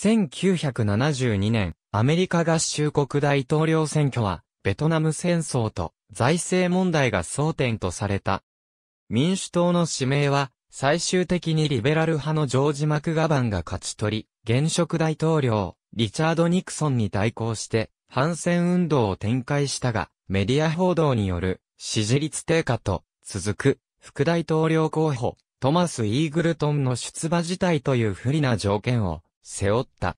1972年、アメリカ合衆国大統領選挙は、ベトナム戦争と財政問題が争点とされた。民主党の指名は、最終的にリベラル派のジョージ・マクガバンが勝ち取り、現職大統領、リチャード・ニクソンに対抗して、反戦運動を展開したが、メディア報道による支持率低下と続く副大統領候補、トマス・イーグルトンの出馬自体という不利な条件を背負った。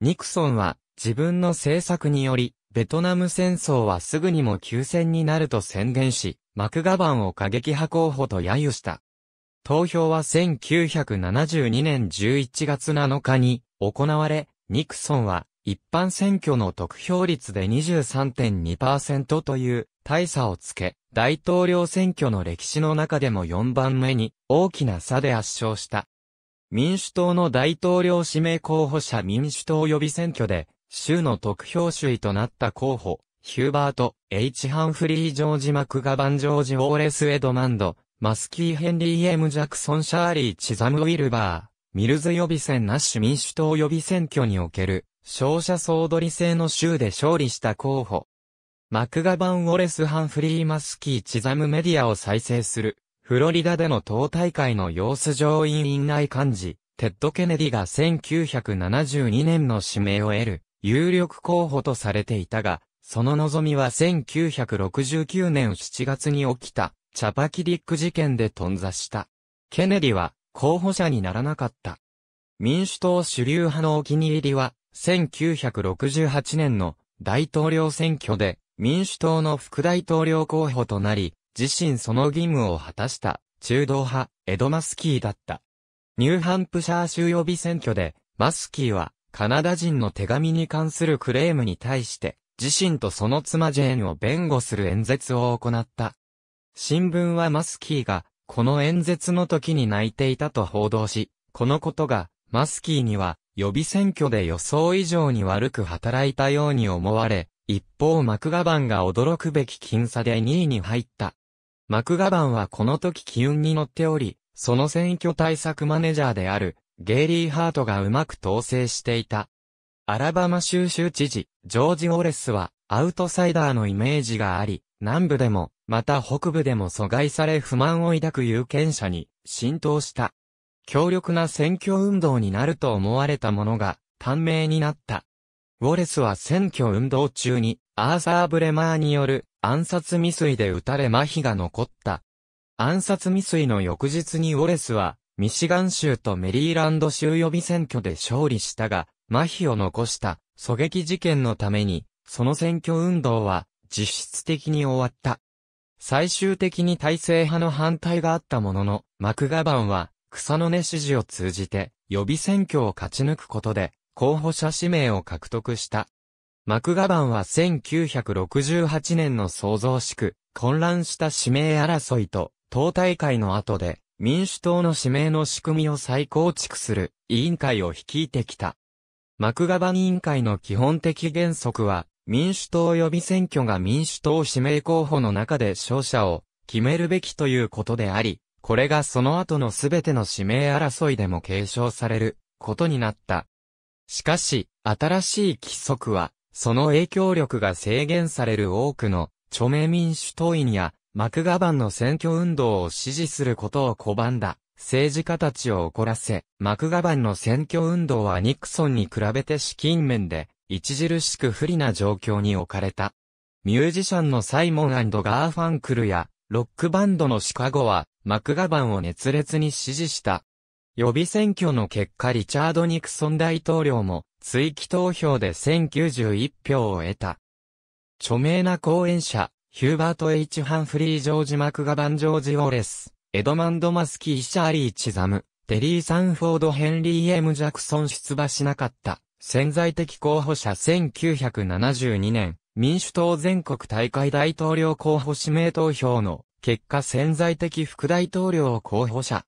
ニクソンは自分の政策により、ベトナム戦争はすぐにも休戦になると宣言し、マクガバンを過激派候補と揶揄した。投票は1972年11月7日に行われ、ニクソンは一般選挙の得票率で23.2%という大差をつけ、大統領選挙の歴史の中でも4番目に大きな差で圧勝した。民主党の大統領指名候補者民主党予備選挙で、州の得票首位となった候補、ヒューバート、H. ハンフリー・ジョージ・マクガバン・ジョージ・ウォーレス・エドマンド、マスキー・ヘンリー・エム・ジャクソン・シャーリー・チザム・ウィルバー、ミルズ予備選ナッシュ民主党予備選挙における、勝者総取り制の州で勝利した候補。マクガバン・ウォレス・ハンフリー・マスキー・チザムメディアを再生する。フロリダでの党大会の様子上院院内幹事、テッド・ケネディが1972年の指名を得る、有力候補とされていたが、その望みは1969年7月に起きた、チャパキディック事件で頓挫した。ケネディは、候補者にならなかった。民主党主流派のお気に入りは、1968年の大統領選挙で民主党の副大統領候補となり、自身その義務を果たした、中道派、エド・マスキーだった。ニューハンプシャー州予備選挙で、マスキーは、カナダ人の手紙に関するクレームに対して、自身とその妻ジェーンを弁護する演説を行った。新聞はマスキーが、この演説の時に泣いていたと報道し、このことが、マスキーには、予備選挙で予想以上に悪く働いたように思われ、一方マクガバンが驚くべき僅差で2位に入った。マクガバンはこの時機運に乗っており、その選挙対策マネジャーである、ゲイリー・ハートがうまく統制していた。アラバマ州州知事、ジョージ・オレスは、アウトサイダーのイメージがあり、南部でも、また北部でも阻害され不満を抱く有権者に浸透した。強力な選挙運動になると思われたものが、短命になった。ウォレスは選挙運動中に、アーサー・ブレマーによる暗殺未遂で撃たれ麻痺が残った。暗殺未遂の翌日にウォレスは、ミシガン州とメリーランド州予備選挙で勝利したが、麻痺を残した、狙撃事件のために、その選挙運動は、実質的に終わった。最終的に体制派の反対があったものの、マクガバンは、草の根支持を通じて、予備選挙を勝ち抜くことで、候補者指名を獲得した。マクガバンは1968年の創造しく、混乱した指名争いと、党大会の後で、民主党の指名の仕組みを再構築する委員会を率いてきた。マクガバン委員会の基本的原則は、民主党予備選挙が民主党指名候補の中で勝者を決めるべきということであり、これがその後のすべての指名争いでも継承されることになった。しかし、新しい規則は、その影響力が制限される多くの著名民主党員やマクガバンの選挙運動を支持することを拒んだ政治家たちを怒らせ、マクガバンの選挙運動はニクソンに比べて資金面で著しく不利な状況に置かれた。ミュージシャンのサイモンガーファンクルやロックバンドのシカゴはマクガバンを熱烈に支持した。予備選挙の結果リチャード・ニクソン大統領も追記投票で1091票を得た。著名な講演者、ヒューバート・ H・ ハンフリー・ジョージ・マクガバン・ジョージ・ウォレス、エドマンド・マスキー・シャーリー・チザム、テリー・サンフォード・ヘンリー・エム・ジャクソン出馬しなかった。潜在的候補者1972年、民主党全国大会大統領候補指名投票の結果潜在的副大統領候補者。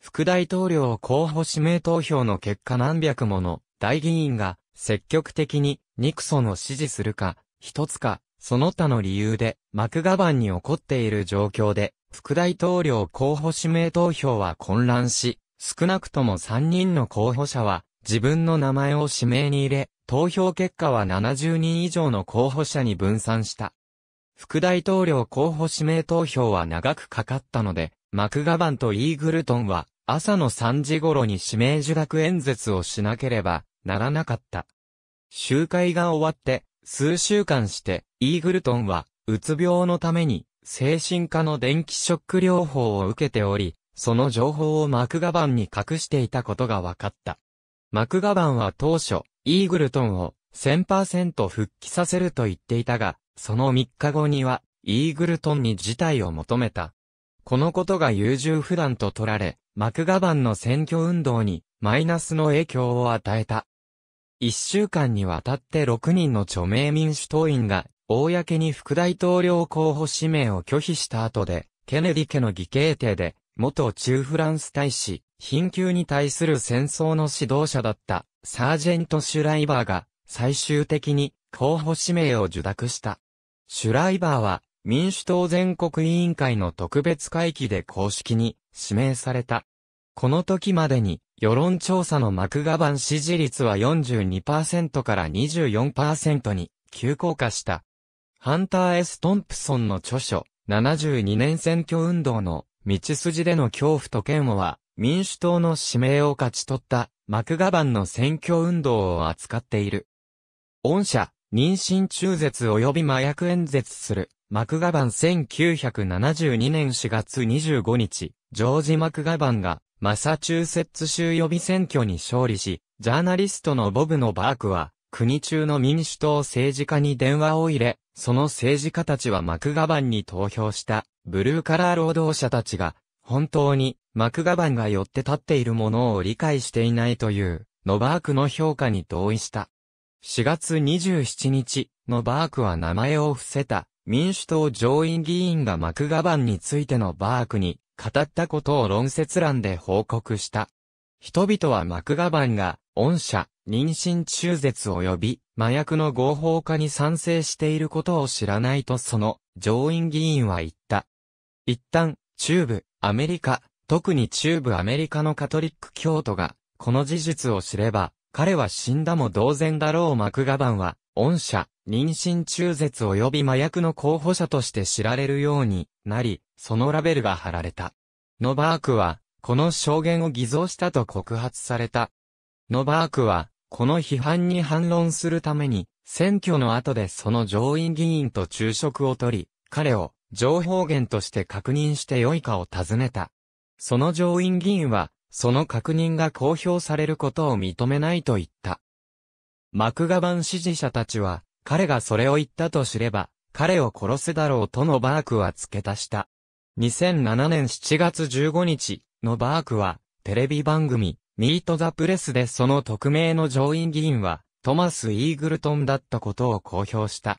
副大統領候補指名投票の結果何百もの大議員が積極的にニクソンを支持するか、一つか、その他の理由でマクガバンに起こっている状況で、副大統領候補指名投票は混乱し、少なくとも3人の候補者は自分の名前を指名に入れ、投票結果は70人以上の候補者に分散した。副大統領候補指名投票は長くかかったので、マクガバンとイーグルトンは朝の3時頃に指名受諾演説をしなければならなかった。集会が終わって、数週間して、イーグルトンは、うつ病のために、精神科の電気ショック療法を受けており、その情報をマクガバンに隠していたことが分かった。マクガバンは当初、イーグルトンを1000%復帰させると言っていたが、その3日後には、イーグルトンに事態を求めた。このことが優柔不断と取られ、マクガバンの選挙運動にマイナスの影響を与えた。一週間にわたって6人の著名民主党員が、公に副大統領候補指名を拒否した後で、ケネディ家の議刑廷で、元中フランス大使、貧窮に対する戦争の指導者だった、サージェント・シュライバーが、最終的に、候補指名を受諾した。シュライバーは、民主党全国委員会の特別会期で公式に指名された。この時までに世論調査のマクガバン支持率は42%から24%に急降下した。ハンター・ S・ トンプソンの著書、72年選挙運動の道筋での恐怖と嫌悪は、民主党の指名を勝ち取ったマクガバンの選挙運動を扱っている。御社、妊娠中絶及び麻薬演説する、マクガバン1972年4月25日、ジョージ・マクガバンが、マサチューセッツ州予備選挙に勝利し、ジャーナリストのボブのバークは、国中の民主党政治家に電話を入れ、その政治家たちはマクガバンに投票した、ブルーカラー労働者たちが、本当に、マクガバンが寄って立っているものを理解していないという、ノバークの評価に同意した。4月27日のバークは名前を伏せた民主党上院議員がマクガバンについてのバークに語ったことを論説欄で報告した。人々はマクガバンが恩赦、妊娠中絶及び麻薬の合法化に賛成していることを知らないとその上院議員は言った。一旦、中部、アメリカ、特に中部アメリカのカトリック教徒が、この事実を知れば、彼は死んだも同然だろうマクガバンは、御社、妊娠中絶及び麻薬の候補者として知られるようになり、そのラベルが貼られた。ノバークは、この証言を偽造したと告発された。ノバークは、この批判に反論するために、選挙の後でその上院議員と昼食をとり、彼を情報源として確認して良いかを尋ねた。その上院議員は、その確認が公表されることを認めないと言った。マクガバン支持者たちは、彼がそれを言ったと知れば、彼を殺すだろうとのバークは付け足した。2007年7月15日のバークは、テレビ番組、ミートザプレスでその匿名の上院議員は、トマス・イーグルトンだったことを公表した。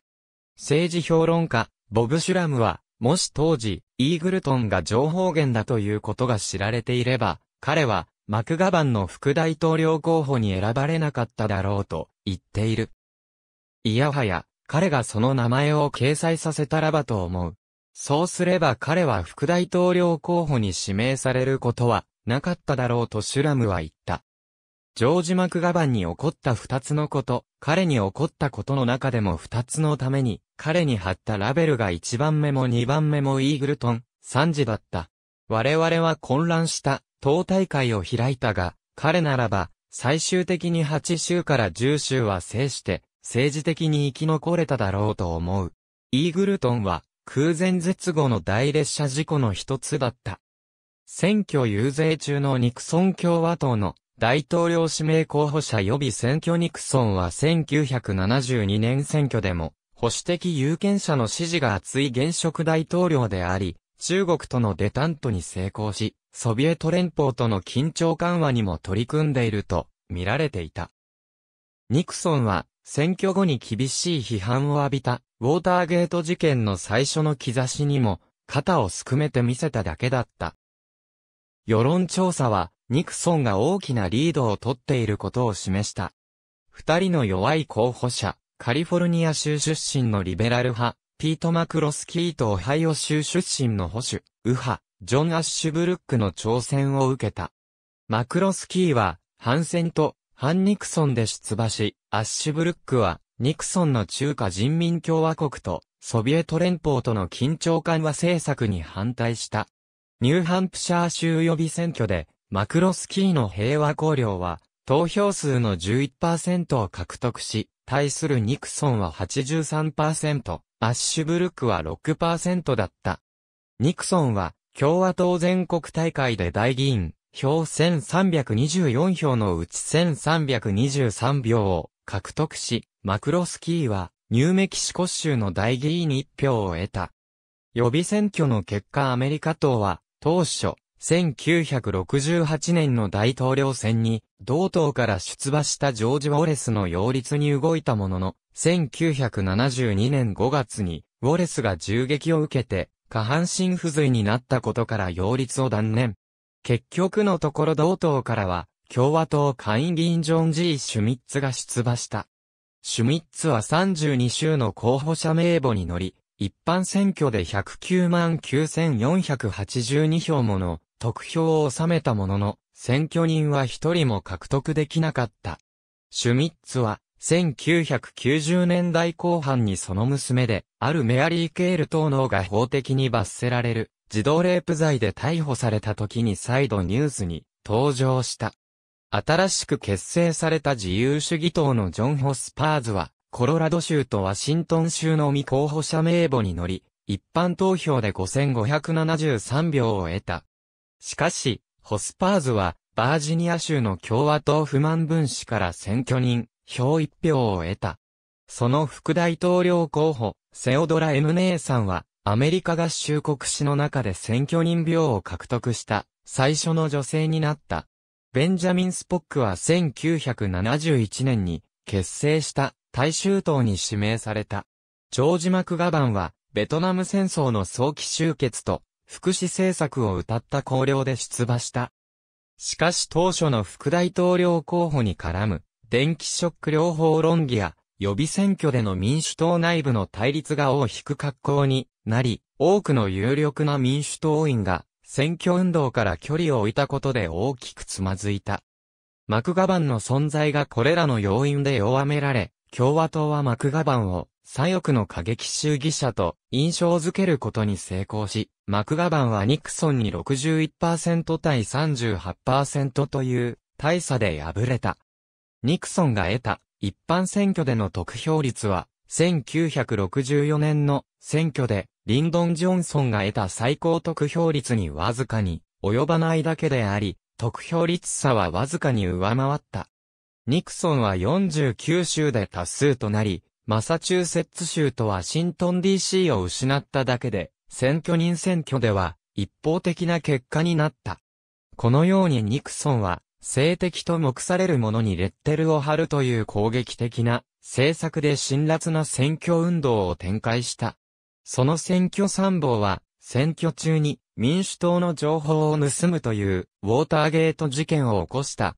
政治評論家、ボブ・シュラムは、もし当時、イーグルトンが情報源だということが知られていれば、彼は、マクガバンの副大統領候補に選ばれなかっただろうと言っている。いやはや、彼がその名前を掲載させたらばと思う。そうすれば彼は副大統領候補に指名されることはなかっただろうとシュラムは言った。ジョージ・マクガバンに起こった二つのこと、彼に起こったことの中でも二つのために、彼に貼ったラベルが一番目も二番目もイーグルトン、三事だった。我々は混乱した、党大会を開いたが、彼ならば、最終的に8州から10州は制して、政治的に生き残れただろうと思う。イーグルトンは、空前絶後の大列車事故の一つだった。選挙遊説中のニクソン共和党の大統領指名候補者予備選挙ニクソンは1972年選挙でも保守的有権者の支持が厚い現職大統領であり、中国とのデタントに成功し、ソビエト連邦との緊張緩和にも取り組んでいると見られていた。ニクソンは選挙後に厳しい批判を浴びたウォーターゲート事件の最初の兆しにも肩をすくめて見せただけだった。世論調査はニクソンが大きなリードを取っていることを示した。二人の弱い候補者、カリフォルニア州出身のリベラル派、ピート・マクロスキーとオハイオ州出身の保守、右派、ジョン・アッシュブルックの挑戦を受けた。マクロスキーは、ハンセンとハン・ニクソンで出馬し、アッシュブルックは、ニクソンの中華人民共和国とソビエト連邦との緊張緩和政策に反対した。ニューハンプシャー州予備選挙で、マクロスキーの平和考慮は、投票数の11%を獲得し、対するニクソンは83%、アッシュブルックは6%だった。ニクソンは、共和党全国大会で大議員、票1324票のうち1323票を獲得し、マクロスキーは、ニューメキシコ州の大議員1票を得た。予備選挙の結果アメリカ党は、当初、1968年の大統領選に、同党から出馬したジョージ・ウォレスの擁立に動いたものの、1972年5月に、ウォレスが銃撃を受けて、下半身不随になったことから擁立を断念。結局のところ同党からは、共和党下院議員ジョン・ジー・シュミッツが出馬した。シュミッツは32州の候補者名簿に乗り、一般選挙で109万9482票もの得票を収めたものの、選挙人は一人も獲得できなかった。シュミッツは1990年代後半にその娘で、あるメアリー・ケール等能が法的に罰せられる、自動レイプ罪で逮捕された時に再度ニュースに登場した。新しく結成された自由主義党のジョン・ホスパーズは、コロラド州とワシントン州の未候補者名簿に乗り、一般投票で5573票を得た。しかし、ホスパーズは、バージニア州の共和党不満分子から選挙人、票一票を得た。その副大統領候補、セオドラ・エムネーさんは、アメリカ合衆国史の中で選挙人票を獲得した、最初の女性になった。ベンジャミン・スポックは1971年に、結成した、大衆党に指名された。ジョージ・マクガバンは、ベトナム戦争の早期終結と、福祉政策を謳った綱領で出馬した。しかし当初の副大統領候補に絡む電気ショック療法論議や予備選挙での民主党内部の対立が尾を引く格好になり、多くの有力な民主党員が選挙運動から距離を置いたことで大きくつまずいた。マクガバンの存在がこれらの要因で弱められ、共和党はマクガバンを左翼の過激主義者と印象づけることに成功し、マクガバンはニクソンに61%対38%という大差で敗れた。ニクソンが得た一般選挙での得票率は、1964年の選挙でリンドン・ジョンソンが得た最高得票率にわずかに及ばないだけであり、得票率差はわずかに上回った。ニクソンは49州で多数となり、マサチューセッツ州とワシントン DC を失っただけで、選挙人選挙では一方的な結果になった。このようにニクソンは性的と目されるものにレッテルを貼るという攻撃的な政策で辛辣な選挙運動を展開した。その選挙参謀は、選挙中に民主党の情報を盗むというウォーターゲート事件を起こした。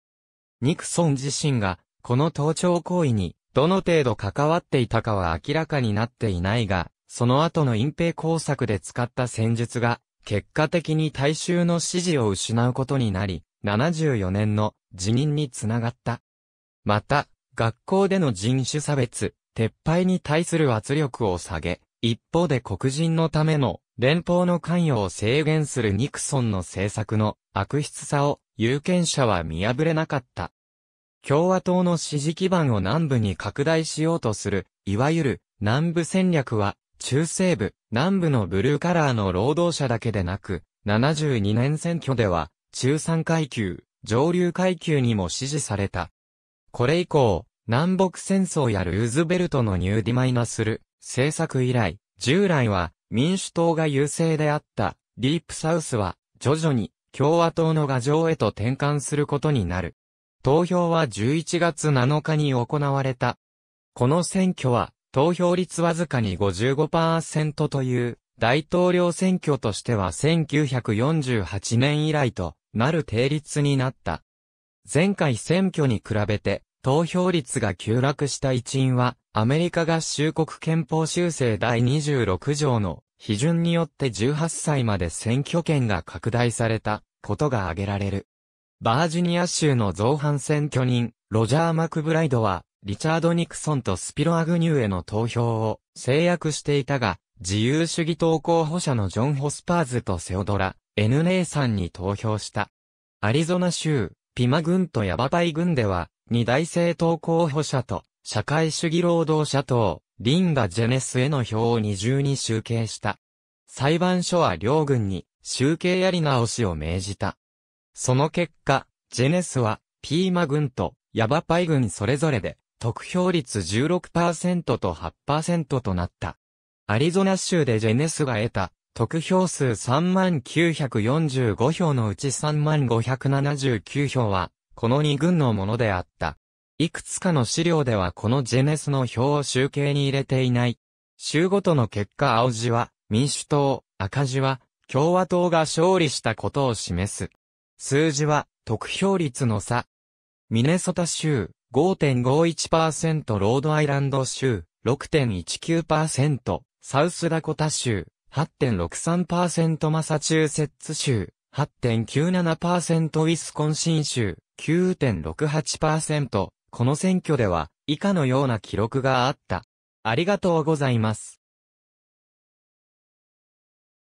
ニクソン自身がこの盗聴行為にどの程度関わっていたかは明らかになっていないが、その後の隠蔽工作で使った戦術が結果的に大衆の支持を失うことになり、74年の辞任につながった。また、学校での人種差別、撤廃に対する圧力を下げ、一方で黒人のための連邦の関与を制限するニクソンの政策の悪質さを有権者は見破れなかった。共和党の支持基盤を南部に拡大しようとする、いわゆる南部戦略は中西部、南部のブルーカラーの労働者だけでなく、72年選挙では中産階級、上流階級にも支持された。これ以降、南北戦争やルーズベルトのニューディマイナする政策以来、従来は民主党が優勢であったディープサウスは徐々に共和党の牙城へと転換することになる。投票は11月7日に行われた。この選挙は投票率わずかに55%という大統領選挙としては1948年以来となる定率になった。前回選挙に比べて、投票率が急落した一因は、アメリカ合衆国憲法修正第26条の批准によって18歳まで選挙権が拡大されたことが挙げられる。バージニア州の造反選挙人、ロジャー・マクブライドは、リチャード・ニクソンとスピロ・アグニューへの投票を制約していたが、自由主義党候補者のジョン・ホスパーズとセオドラ、N 姉さんに投票した。アリゾナ州、ピマ軍とヤバパイ軍では、二大政党候補者と、社会主義労働者党、リンダ・ジェネスへの票を二重に集計した。裁判所は両軍に、集計やり直しを命じた。その結果、ジェネスは、ピーマ軍とヤバパイ軍それぞれで、得票率16%と8%となった。アリゾナ州でジェネスが得た得票数3945票のうち3579票は、この2軍のものであった。いくつかの資料ではこのジェネスの票を集計に入れていない。州ごとの結果青字は、民主党、赤字は、共和党が勝利したことを示す。数字は、得票率の差。ミネソタ州、5.51%ロードアイランド州、6.19%、サウスダコタ州、8.63%マサチューセッツ州、8.97%ウィスコンシン州、9.68%。この選挙では、以下のような記録があった。ありがとうございます。